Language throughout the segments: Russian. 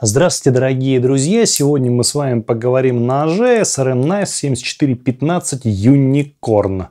Здравствуйте, дорогие друзья! Сегодня мы с вами поговорим на ноже SRM Knife 7415 Unicorn.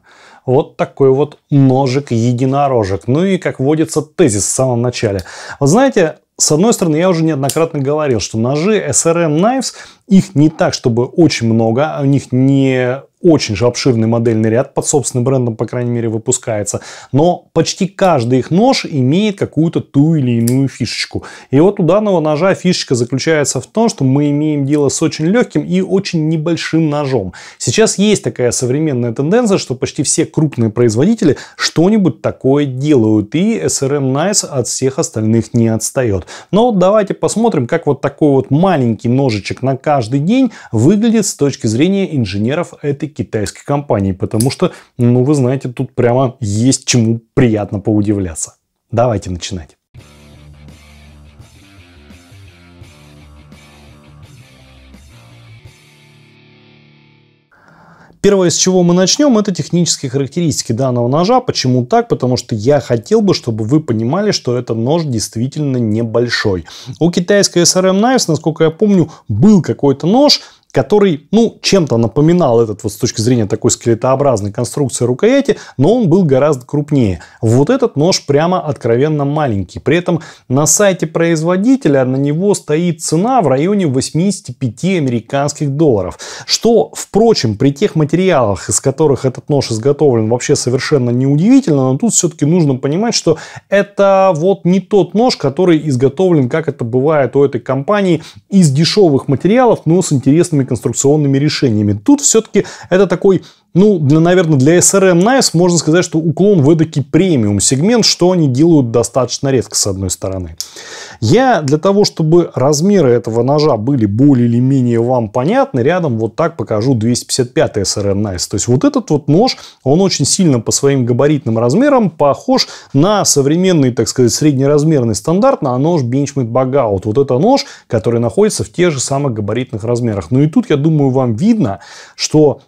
Вот такой вот ножик-единорожек. Ну и, как водится, тезис в самом начале. Вы знаете, с одной стороны, я уже неоднократно говорил, что ножи SRM Knives, их не так, чтобы очень много, у них не очень же обширный модельный ряд под собственным брендом, по крайней мере, выпускается. Но почти каждый их нож имеет какую-то ту или иную фишечку. И вот у данного ножа фишечка заключается в том, что мы имеем дело с очень легким и очень небольшим ножом. Сейчас есть такая современная тенденция, что почти все крупные производители что-нибудь такое делают. И SRM Nice от всех остальных не отстает. Но давайте посмотрим, как вот такой вот маленький ножичек на каждый день выглядит с точки зрения инженеров этой китайской компании, потому что, ну вы знаете, тут прямо есть чему приятно поудивляться. Давайте начинать. Первое, с чего мы начнем, это технические характеристики данного ножа. Почему так? Потому что я хотел бы, чтобы вы понимали, что этот нож действительно небольшой. У китайской SRM Knives, эм насколько я помню, был какой-то нож, который, ну, чем-то напоминал этот вот с точки зрения такой скелетообразной конструкции рукояти, но он был гораздо крупнее. Вот этот нож прямо откровенно маленький. При этом на сайте производителя на него стоит цена в районе 85 американских долларов. Что, впрочем, при тех материалах, из которых этот нож изготовлен, вообще совершенно неудивительно, но тут все-таки нужно понимать, что это вот не тот нож, который изготовлен, как это бывает у этой компании, из дешевых материалов, но с интересными конструкционными решениями. Тут все-таки это такой ну, для, наверное, для SRM Nice можно сказать, что уклон в эдакий премиум сегмент, что они делают достаточно редко, с одной стороны. Я для того, чтобы размеры этого ножа были более или менее вам понятны, рядом вот так покажу 255 SRM Nice. То есть вот этот вот нож, он очень сильно по своим габаритным размерам похож на современный, так сказать, среднеразмерный стандарт, на нож Benchmade Bugout. Вот это нож, который находится в тех же самых габаритных размерах. Ну и тут, я думаю, вам видно, что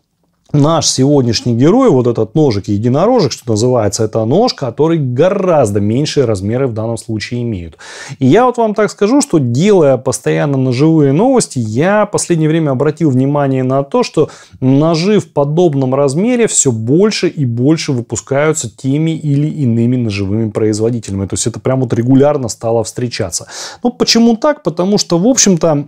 наш сегодняшний герой, вот этот ножик единорожек, что называется, это нож, который гораздо меньшие размеры в данном случае имеют. И я вот вам так скажу, что делая постоянно ножевые новости, я в последнее время обратил внимание на то, что ножи в подобном размере все больше и больше выпускаются теми или иными ножевыми производителями. То есть это прям вот регулярно стало встречаться. Ну почему так? Потому что, в общем-то,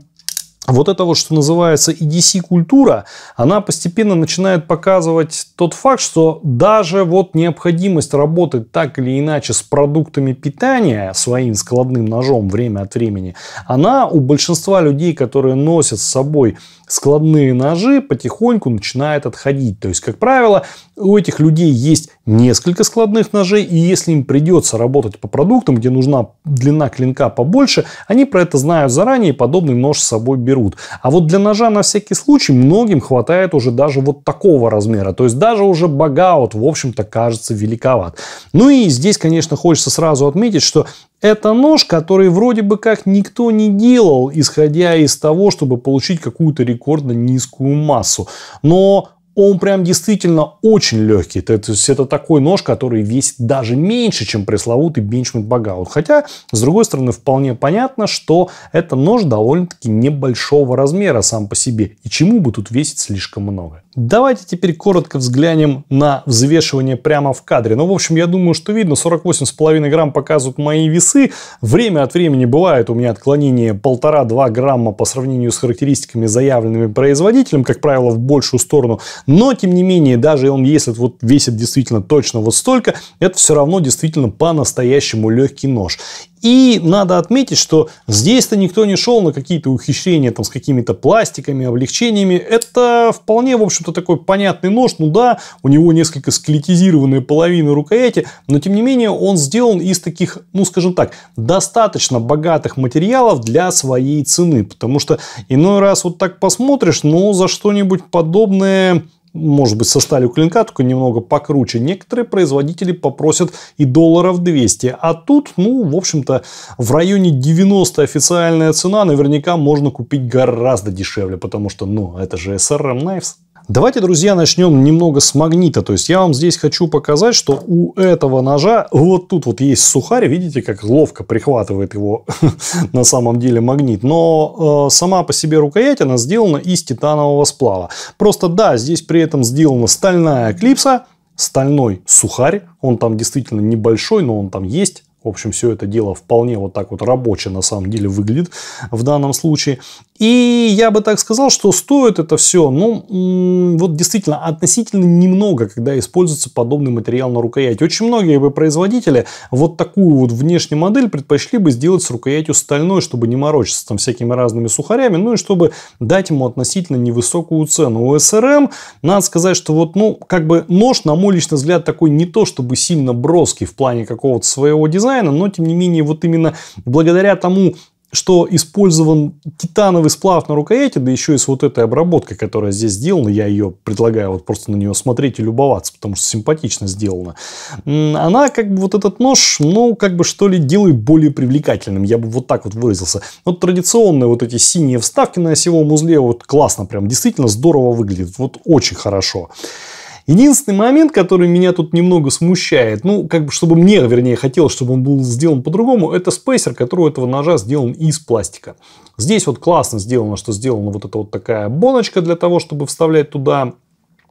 вот эта вот, что называется, EDC-культура, она постепенно начинает показывать тот факт, что даже вот необходимость работать так или иначе с продуктами питания своим складным ножом время от времени, она у большинства людей, которые носят с собой складные ножи, потихоньку начинает отходить. То есть, как правило, у этих людей есть несколько складных ножей, и если им придется работать по продуктам, где нужна длина клинка побольше, они про это знают заранее и подобный нож с собой берут. А вот для ножа на всякий случай многим хватает уже даже вот такого размера. То есть даже уже багаут, в общем-то, кажется великоват. Ну и здесь, конечно, хочется сразу отметить, что это нож, который вроде бы как никто не делал, исходя из того, чтобы получить какую-то рекордно низкую массу. Но он прям действительно очень легкий. То есть это такой нож, который весит даже меньше, чем пресловутый бенчмент Багаут. Хотя, с другой стороны, вполне понятно, что это нож довольно-таки небольшого размера сам по себе. И чему бы тут весить слишком много. Давайте теперь коротко взглянем на взвешивание прямо в кадре. Ну, в общем, я думаю, что видно, 48,5 грамм показывают мои весы. Время от времени бывает у меня отклонение 1,5-2 грамма по сравнению с характеристиками, заявленными производителем, как правило, в большую сторону. Но, тем не менее, даже он, если вот весит действительно точно вот столько, это все равно действительно по-настоящему легкий нож. И надо отметить, что здесь-то никто не шел на какие-то ухищрения там, с какими-то пластиками, облегчениями. Это вполне, в общем-то, такой понятный нож. Ну да, у него несколько скелетизированные половины рукояти, но тем не менее он сделан из таких, ну скажем так, достаточно богатых материалов для своей цены. Потому что иной раз вот так посмотришь, но ну, за что-нибудь подобное может быть, со сталью клинка, только немного покруче. Некоторые производители попросят и долларов 200. А тут, ну, в общем-то, в районе 90 официальная цена. Наверняка можно купить гораздо дешевле, потому что, ну, это же SRM эм Knives. Давайте, друзья, начнем немного с магнита. То есть я вам здесь хочу показать, что у этого ножа вот тут вот есть сухарь. Видите, как ловко прихватывает его на самом деле магнит. Но э, сама по себе рукоять, она сделана из титанового сплава. Просто да, здесь при этом сделана стальная клипса, стальной сухарь. Он там действительно небольшой, но он там есть. В общем, все это дело вполне вот так вот рабоче на самом деле выглядит в данном случае. И я бы так сказал, что стоит это все, ну, вот действительно, относительно немного, когда используется подобный материал на рукоять. Очень многие бы производители вот такую вот внешнюю модель предпочли бы сделать с рукоятью стальной, чтобы не морочиться там всякими разными сухарями, ну и чтобы дать ему относительно невысокую цену. У СРМ, эм, надо сказать, что вот, ну, как бы нож, на мой личный взгляд, такой не то чтобы сильно броский в плане какого-то своего дизайна, но тем не менее, вот именно благодаря тому что использован титановый сплав на рукояти, да еще и с вот этой обработкой, которая здесь сделана, я ее предлагаю вот просто на нее смотреть и любоваться, потому что симпатично сделана. Она как бы вот этот нож, ну как бы что ли делает более привлекательным, я бы вот так вот выразился. Вот традиционные вот эти синие вставки на осевом узле вот классно прям, действительно здорово выглядит, вот очень хорошо. Хорошо. Единственный момент, который меня тут немного смущает, ну, как бы, чтобы мне, вернее, хотелось, чтобы он был сделан по-другому, это спейсер, который у этого ножа сделан из пластика. Здесь вот классно сделано, что сделана вот эта вот такая боночка для того, чтобы вставлять туда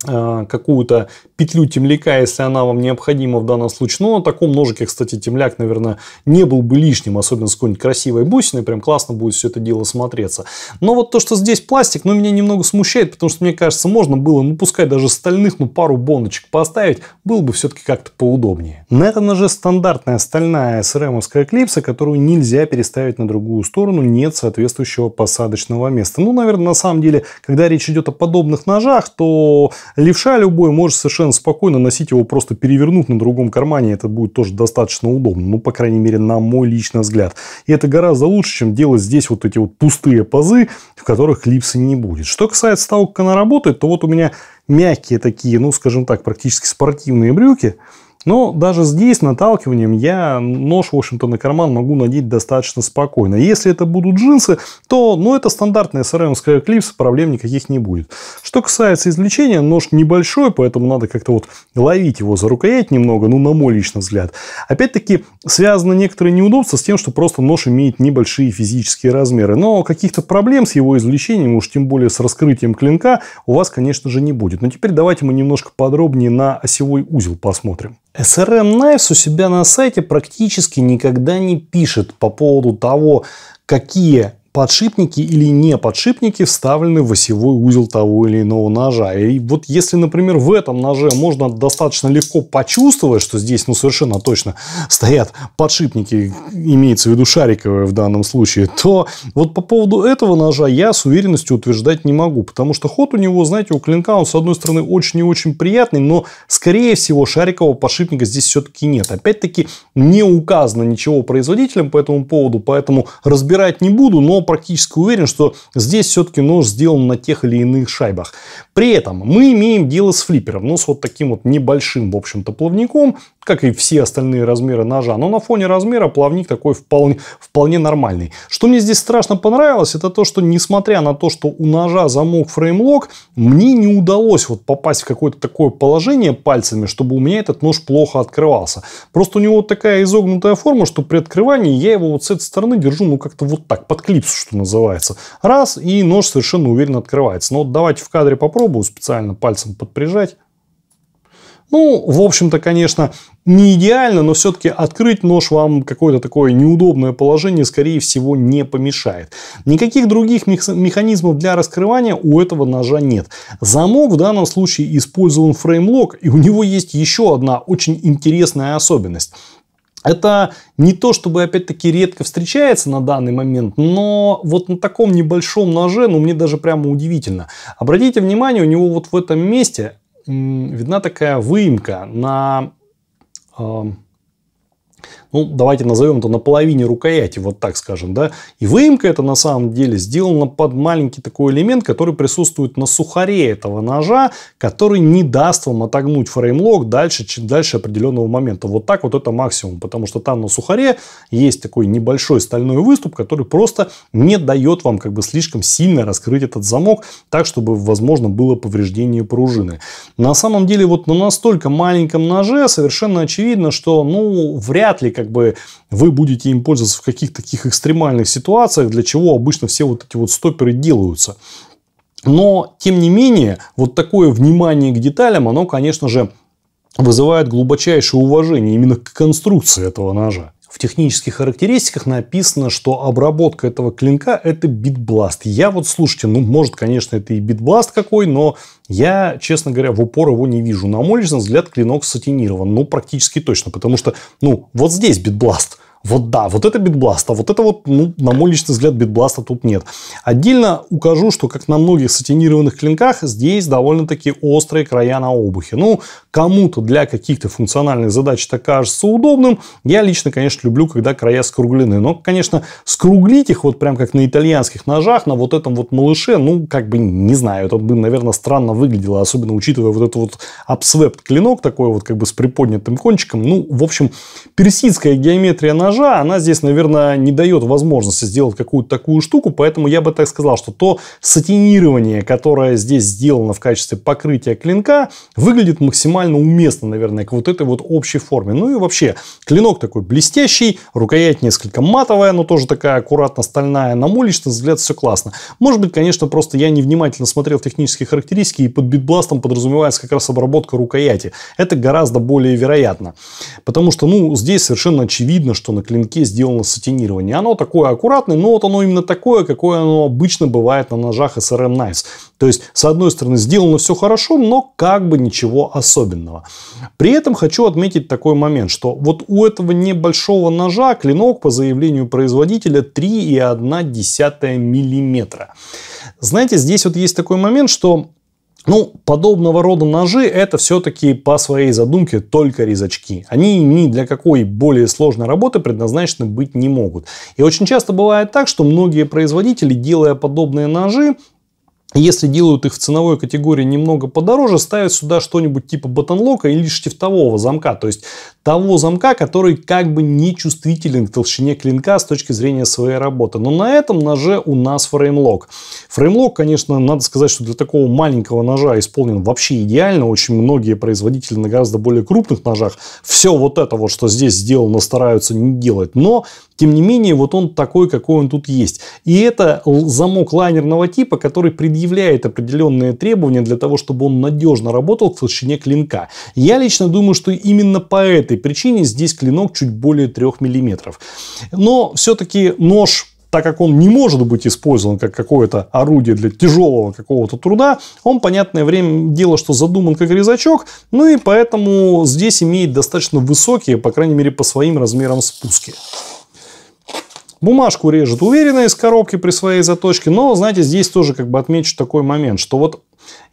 а, какую-то петлю темляка, если она вам необходима в данном случае. Но на таком ножике, кстати, темляк, наверное, не был бы лишним, особенно с какой-нибудь красивой бусиной, прям классно будет все это дело смотреться. Но вот то, что здесь пластик, ну, меня немного смущает, потому что, мне кажется, можно было, ну, пускай даже стальных, ну, пару боночек поставить, было бы все-таки как-то поудобнее. На этом ноже стандартная стальная srm клипса, которую нельзя переставить на другую сторону, нет соответствующего посадочного места. Ну, наверное, на самом деле, когда речь идет о подобных ножах, то Левша любой может совершенно спокойно носить его просто перевернуть на другом кармане. Это будет тоже достаточно удобно. Ну, по крайней мере, на мой личный взгляд. И это гораздо лучше, чем делать здесь вот эти вот пустые пазы, в которых клипса не будет. Что касается того, как она работает, то вот у меня мягкие такие, ну, скажем так, практически спортивные брюки – но даже здесь наталкиванием я нож, в общем-то, на карман могу надеть достаточно спокойно. Если это будут джинсы, то, ну, это стандартная SRM Sky проблем никаких не будет. Что касается извлечения, нож небольшой, поэтому надо как-то вот ловить его за рукоять немного, ну, на мой личный взгляд. Опять-таки, связано некоторые неудобства с тем, что просто нож имеет небольшие физические размеры. Но каких-то проблем с его извлечением, уж тем более с раскрытием клинка, у вас, конечно же, не будет. Но теперь давайте мы немножко подробнее на осевой узел посмотрим. SRM Knives эм у себя на сайте практически никогда не пишет по поводу того, какие подшипники или не подшипники вставлены в осевой узел того или иного ножа. И вот если, например, в этом ноже можно достаточно легко почувствовать, что здесь ну, совершенно точно стоят подшипники, имеется в виду шариковые в данном случае, то вот по поводу этого ножа я с уверенностью утверждать не могу, потому что ход у него, знаете, у клинка, он с одной стороны очень и очень приятный, но скорее всего шарикового подшипника здесь все-таки нет. Опять-таки не указано ничего производителям по этому поводу, поэтому разбирать не буду, но практически уверен, что здесь все-таки нож сделан на тех или иных шайбах. При этом мы имеем дело с флиппером, ну, с вот таким вот небольшим, в общем-то, плавником, как и все остальные размеры ножа. Но на фоне размера плавник такой вполне, вполне нормальный. Что мне здесь страшно понравилось, это то, что несмотря на то, что у ножа замок фреймлок, мне не удалось вот попасть в какое-то такое положение пальцами, чтобы у меня этот нож плохо открывался. Просто у него вот такая изогнутая форма, что при открывании я его вот с этой стороны держу, ну, как-то вот так, под клипсу что называется. Раз, и нож совершенно уверенно открывается. Но вот давайте в кадре попробую специально пальцем подприжать. Ну, в общем-то, конечно, не идеально, но все-таки открыть нож вам какое-то такое неудобное положение, скорее всего, не помешает. Никаких других механизмов для раскрывания у этого ножа нет. Замок в данном случае использован фреймлок, и у него есть еще одна очень интересная особенность – это не то, чтобы опять-таки редко встречается на данный момент, но вот на таком небольшом ноже, ну мне даже прямо удивительно. Обратите внимание, у него вот в этом месте видна такая выемка на, э, ну, давайте назовем это на половине рукояти, вот так скажем, да. И выемка это на самом деле сделана под маленький такой элемент, который присутствует на сухаре этого ножа, который не даст вам отогнуть фреймлок дальше, чем дальше определенного момента. Вот так вот это максимум, потому что там на сухаре есть такой небольшой стальной выступ, который просто не дает вам как бы слишком сильно раскрыть этот замок, так, чтобы возможно было повреждение пружины. На самом деле вот на настолько маленьком ноже совершенно очевидно, что ну вряд ли как как бы вы будете им пользоваться в каких-то таких экстремальных ситуациях, для чего обычно все вот эти вот стоперы делаются. Но, тем не менее, вот такое внимание к деталям, оно, конечно же, вызывает глубочайшее уважение именно к конструкции этого ножа в технических характеристиках написано, что обработка этого клинка – это битбласт. Я вот, слушайте, ну, может, конечно, это и битбласт какой, но я, честно говоря, в упор его не вижу. На мой взгляд, клинок сатинирован. Ну, практически точно, потому что, ну, вот здесь битбласт – вот да, вот это битбласт, а вот это вот, ну, на мой личный взгляд, битбласта тут нет. Отдельно укажу, что как на многих сатинированных клинках, здесь довольно-таки острые края на обухе. Ну, кому-то для каких-то функциональных задач это кажется удобным. Я лично, конечно, люблю, когда края скруглены. Но, конечно, скруглить их вот прям как на итальянских ножах, на вот этом вот малыше, ну, как бы, не знаю, это бы, наверное, странно выглядело, особенно учитывая вот этот вот обсвепт клинок, такой вот как бы с приподнятым кончиком. Ну, в общем, персидская геометрия ножа ножа, она здесь, наверное, не дает возможности сделать какую-то такую штуку, поэтому я бы так сказал, что то сатинирование, которое здесь сделано в качестве покрытия клинка, выглядит максимально уместно, наверное, к вот этой вот общей форме. Ну и вообще, клинок такой блестящий, рукоять несколько матовая, но тоже такая аккуратно стальная. На мой личный взгляд, все классно. Может быть, конечно, просто я невнимательно смотрел технические характеристики, и под битбластом подразумевается как раз обработка рукояти. Это гораздо более вероятно. Потому что, ну, здесь совершенно очевидно, что на клинке сделано сатинирование. Оно такое аккуратное, но вот оно именно такое, какое оно обычно бывает на ножах SRM Knives. То есть, с одной стороны, сделано все хорошо, но как бы ничего особенного. При этом хочу отметить такой момент, что вот у этого небольшого ножа клинок по заявлению производителя 3,1 мм. Знаете, здесь вот есть такой момент, что ну, подобного рода ножи это все-таки по своей задумке только резачки. Они ни для какой более сложной работы предназначены быть не могут. И очень часто бывает так, что многие производители, делая подобные ножи, если делают их в ценовой категории немного подороже, ставят сюда что-нибудь типа батонлока или штифтового замка. То есть того замка, который как бы не чувствителен к толщине клинка с точки зрения своей работы. Но на этом ноже у нас фреймлок. Фреймлок, конечно, надо сказать, что для такого маленького ножа исполнен вообще идеально. Очень многие производители на гораздо более крупных ножах все вот это вот, что здесь сделано, стараются не делать. Но, тем не менее, вот он такой, какой он тут есть. И это замок лайнерного типа, который предъявляет предъявляет определенные требования для того, чтобы он надежно работал в толщине клинка. Я лично думаю, что именно по этой причине здесь клинок чуть более 3 мм. Но все-таки нож так как он не может быть использован как какое-то орудие для тяжелого какого-то труда, он, понятное время, дело, что задуман как резачок, ну и поэтому здесь имеет достаточно высокие, по крайней мере, по своим размерам спуски. Бумажку режет уверенно из коробки при своей заточке, но, знаете, здесь тоже как бы отмечу такой момент, что вот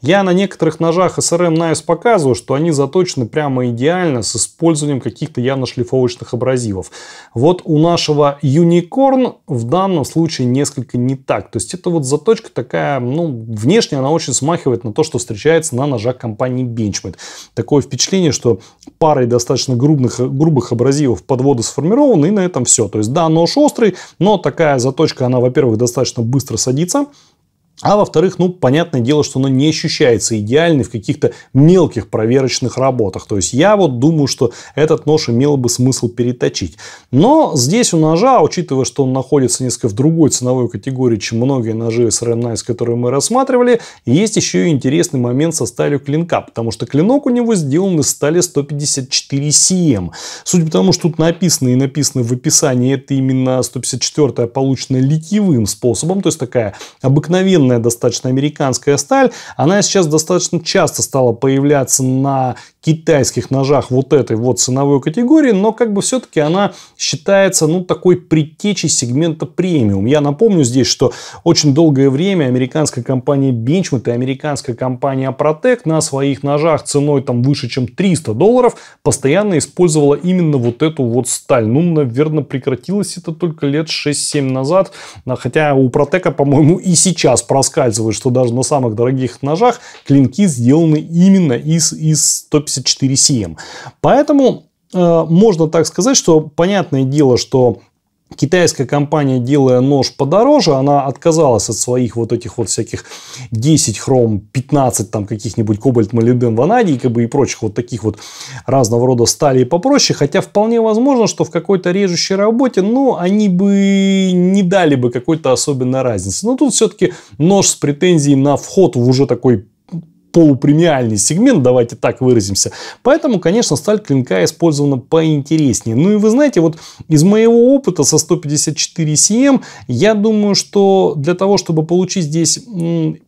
я на некоторых ножах SRM Knives эм показываю, что они заточены прямо идеально с использованием каких-то явно шлифовочных абразивов. Вот у нашего Unicorn в данном случае несколько не так. То есть это вот заточка такая, ну, внешне она очень смахивает на то, что встречается на ножах компании Benchmade. Такое впечатление, что парой достаточно грубых, грубых абразивов подводы сформированы и на этом все. То есть да, нож острый, но такая заточка, она, во-первых, достаточно быстро садится, а во-вторых, ну, понятное дело, что оно не ощущается идеальной в каких-то мелких проверочных работах. То есть я вот думаю, что этот нож имел бы смысл переточить. Но здесь у ножа, учитывая, что он находится несколько в другой ценовой категории, чем многие ножи SRM Nice, которые мы рассматривали, есть еще и интересный момент со сталью клинка, потому что клинок у него сделан из стали 154 CM. Судя по тому, что тут написано и написано в описании, это именно 154 получено литьевым способом, то есть такая обыкновенная современная достаточно американская сталь, она сейчас достаточно часто стала появляться на китайских ножах вот этой вот ценовой категории, но как бы все-таки она считается, ну, такой предтечей сегмента премиум. Я напомню здесь, что очень долгое время американская компания Benchmade и американская компания Protec на своих ножах ценой там выше, чем 300 долларов, постоянно использовала именно вот эту вот сталь. Ну, наверное, прекратилось это только лет 6-7 назад, а хотя у Протека, по-моему, и сейчас проскальзывает, что даже на самых дорогих ножах клинки сделаны именно из, из 154 CM. Поэтому э, можно так сказать, что понятное дело, что китайская компания, делая нож подороже, она отказалась от своих вот этих вот всяких 10 хром, 15 там каких-нибудь кобальт, молибден, ванадий как бы, и прочих вот таких вот разного рода стали попроще. Хотя вполне возможно, что в какой-то режущей работе, ну, они бы не дали бы какой-то особенной разницы. Но тут все-таки нож с претензией на вход в уже такой полупремиальный сегмент, давайте так выразимся. Поэтому, конечно, сталь клинка использована поинтереснее. Ну и вы знаете, вот из моего опыта со 154 CM, я думаю, что для того, чтобы получить здесь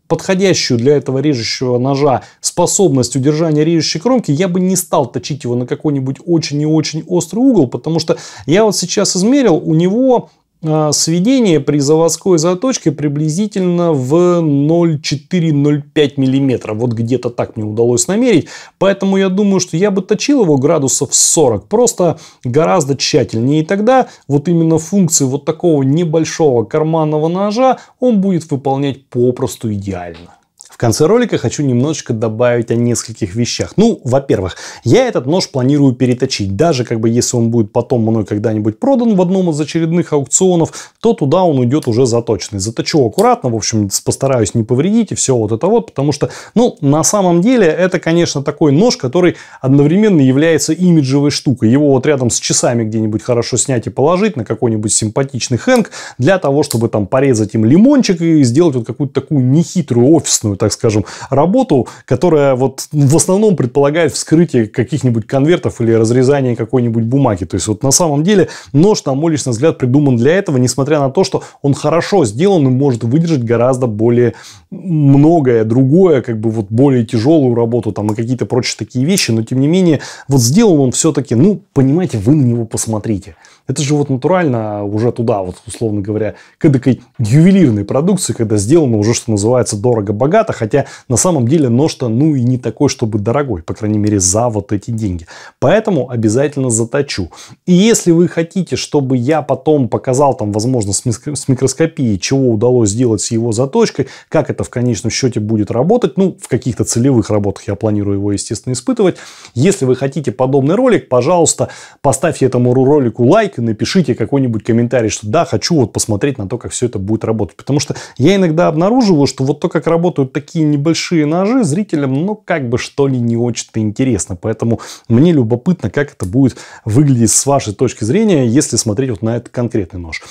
подходящую для этого режущего ножа способность удержания режущей кромки, я бы не стал точить его на какой-нибудь очень и очень острый угол, потому что я вот сейчас измерил, у него а, сведение при заводской заточке приблизительно в 0,4-0,5 мм. Вот где-то так мне удалось намерить. Поэтому я думаю, что я бы точил его градусов 40. Просто гораздо тщательнее. И тогда вот именно функции вот такого небольшого карманного ножа он будет выполнять попросту идеально. В конце ролика хочу немножечко добавить о нескольких вещах. Ну, во-первых, я этот нож планирую переточить. Даже как бы если он будет потом мной когда-нибудь продан в одном из очередных аукционов, то туда он уйдет уже заточенный. Заточу аккуратно, в общем, постараюсь не повредить и все вот это вот, потому что, ну, на самом деле, это, конечно, такой нож, который одновременно является имиджевой штукой. Его вот рядом с часами где-нибудь хорошо снять и положить на какой-нибудь симпатичный хэнк для того, чтобы там порезать им лимончик и сделать вот какую-то такую нехитрую офисную сложную, так скажем, работу, которая вот в основном предполагает вскрытие каких-нибудь конвертов или разрезание какой-нибудь бумаги. То есть вот на самом деле нож, на мой личный взгляд, придуман для этого, несмотря на то, что он хорошо сделан и может выдержать гораздо более многое другое, как бы вот более тяжелую работу там и какие-то прочие такие вещи, но тем не менее вот сделан он все-таки, ну, понимаете, вы на него посмотрите. Это же вот натурально уже туда, вот условно говоря, к эдакой ювелирной продукции, когда сделано уже, что называется, дорого-богато, хотя на самом деле нож-то ну и не такой, чтобы дорогой, по крайней мере, за вот эти деньги. Поэтому обязательно заточу. И если вы хотите, чтобы я потом показал там, возможно, с микроскопией, чего удалось сделать с его заточкой, как это в конечном счете будет работать, ну, в каких-то целевых работах я планирую его, естественно, испытывать. Если вы хотите подобный ролик, пожалуйста, поставьте этому ролику лайк, обязательно напишите какой-нибудь комментарий, что да, хочу вот посмотреть на то, как все это будет работать. Потому что я иногда обнаруживаю, что вот то, как работают такие небольшие ножи, зрителям, ну, как бы что ли не очень-то интересно. Поэтому мне любопытно, как это будет выглядеть с вашей точки зрения, если смотреть вот на этот конкретный нож.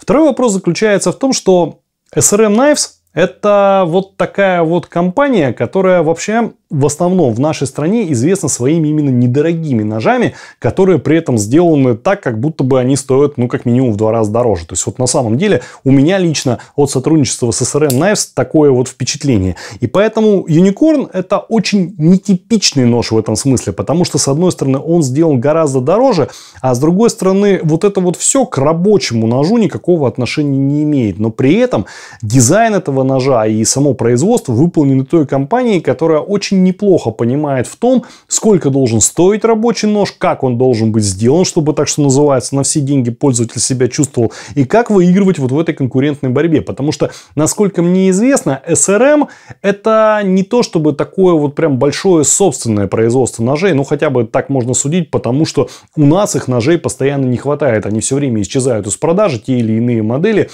Второй вопрос заключается в том, что SRM эм Knives это вот такая вот компания, которая вообще в основном в нашей стране известна своими именно недорогими ножами, которые при этом сделаны так, как будто бы они стоят, ну, как минимум в два раза дороже. То есть, вот на самом деле у меня лично от сотрудничества с SRM Knives такое вот впечатление. И поэтому Unicorn это очень нетипичный нож в этом смысле, потому что, с одной стороны, он сделан гораздо дороже, а с другой стороны, вот это вот все к рабочему ножу никакого отношения не имеет. Но при этом дизайн этого ножа и само производство выполнены той компанией, которая очень неплохо понимает в том, сколько должен стоить рабочий нож, как он должен быть сделан, чтобы, так что называется, на все деньги пользователь себя чувствовал, и как выигрывать вот в этой конкурентной борьбе. Потому что, насколько мне известно, SRM эм это не то, чтобы такое вот прям большое собственное производство ножей, ну хотя бы так можно судить, потому что у нас их ножей постоянно не хватает, они все время исчезают из продажи, те или иные модели,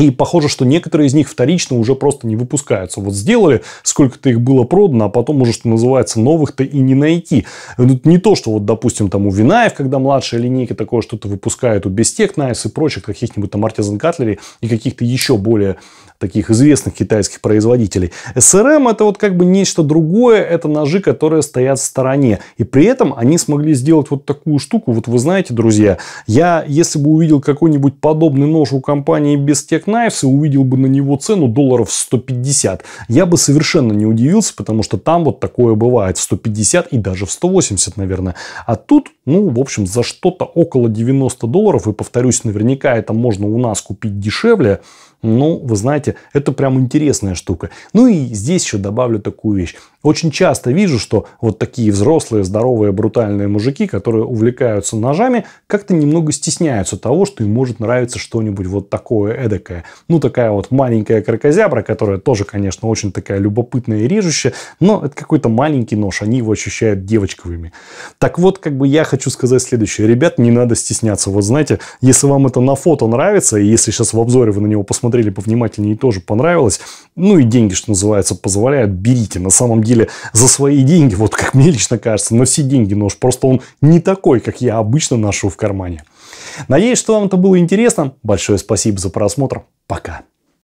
и похоже, что некоторые из них вторично уже просто не выпускаются. Вот сделали, сколько-то их было продано, а потом уже, что называется, новых-то и не найти. Тут не то, что вот, допустим, там у Винаев, когда младшая линейка такое что-то выпускает, у Бестек Найс и прочих каких-нибудь там Артизан Катлери и каких-то еще более таких известных китайских производителей. СРМ это вот как бы нечто другое, это ножи, которые стоят в стороне. И при этом они смогли сделать вот такую штуку. Вот вы знаете, друзья, я если бы увидел какой-нибудь подобный нож у компании Бестек Knives и увидел бы на него цену долларов 150, я бы совершенно не удивился, потому что там вот такое бывает в 150 и даже в 180, наверное. А тут, ну, в общем, за что-то около 90 долларов, и повторюсь, наверняка это можно у нас купить дешевле, ну, вы знаете, это прям интересная штука. Ну и здесь еще добавлю такую вещь. Очень часто вижу, что вот такие взрослые, здоровые, брутальные мужики, которые увлекаются ножами, как-то немного стесняются того, что им может нравиться что-нибудь вот такое эдакое. Ну, такая вот маленькая крокозябра, которая тоже, конечно, очень такая любопытная и режущая, но это какой-то маленький нож, они его ощущают девочковыми. Так вот, как бы я хочу сказать следующее. Ребят, не надо стесняться. Вот знаете, если вам это на фото нравится, и если сейчас в обзоре вы на него посмотрите, посмотрели повнимательнее и тоже понравилось. Ну и деньги, что называется, позволяют, берите. На самом деле за свои деньги, вот как мне лично кажется, но все деньги нож. Просто он не такой, как я обычно ношу в кармане. Надеюсь, что вам это было интересно. Большое спасибо за просмотр. Пока.